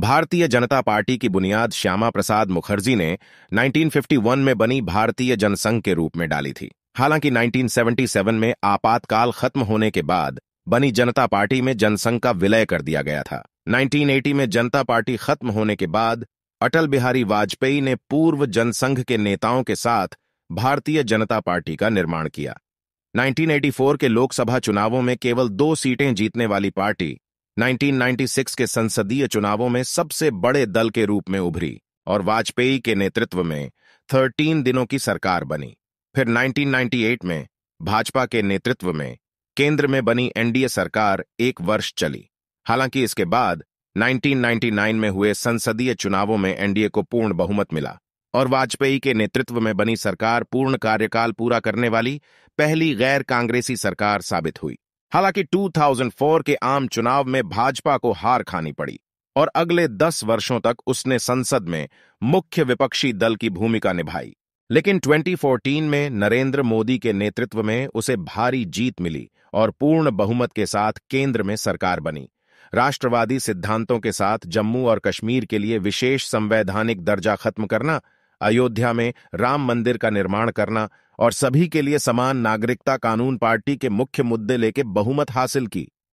भारतीय जनता पार्टी की बुनियाद श्यामा प्रसाद मुखर्जी ने 1951 में बनी भारतीय जनसंघ के रूप में डाली थी हालांकि 1977 में आपातकाल खत्म होने के बाद बनी जनता पार्टी में जनसंघ का विलय कर दिया गया था 1980 में जनता पार्टी खत्म होने के बाद अटल बिहारी वाजपेयी ने पूर्व जनसंघ के नेताओं के साथ भारतीय जनता पार्टी का निर्माण किया 1984 के लोकसभा चुनावों में केवल दो सीटें जीतने वाली पार्टी 1996 के संसदीय चुनावों में सबसे बड़े दल के रूप में उभरी और वाजपेयी के नेतृत्व में 13 दिनों की सरकार बनी फिर 1998 में भाजपा के नेतृत्व में केंद्र में बनी एनडीए सरकार एक वर्ष चली हालांकि इसके बाद 1999 में हुए संसदीय चुनावों में एनडीए को पूर्ण बहुमत मिला और वाजपेयी के नेतृत्व में बनी सरकार पूर्ण कार्यकाल पूरा करने वाली पहली गैर कांग्रेसी सरकार साबित हुई हालांकि 2004 के आम चुनाव में भाजपा को हार खानी पड़ी और अगले दस वर्षों तक उसने संसद में मुख्य विपक्षी दल की भूमिका निभाई लेकिन 2014 में नरेंद्र मोदी के नेतृत्व में उसे भारी जीत मिली और पूर्ण बहुमत के साथ केंद्र में सरकार बनी राष्ट्रवादी सिद्धांतों के साथ जम्मू और कश्मीर के लिए विशेष संवैधानिक दर्जा खत्म करना अयोध्या में राम मंदिर का निर्माण करना और सभी के लिए समान नागरिकता कानून पार्टी के मुख्य मुद्दे लेके बहुमत हासिल की